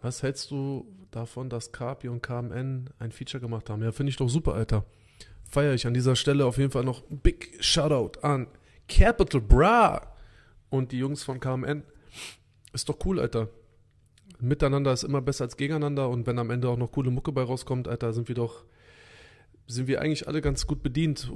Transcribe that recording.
Was hältst du davon, dass Carpi und KMN ein Feature gemacht haben? Ja, finde ich doch super, Alter. Feiere ich an dieser Stelle auf jeden Fall noch ein Big Shoutout an Capital Bra und die Jungs von KMN. Ist doch cool, Alter. Miteinander ist immer besser als gegeneinander und wenn am Ende auch noch coole Mucke bei rauskommt, Alter, sind wir doch, sind wir eigentlich alle ganz gut bedient und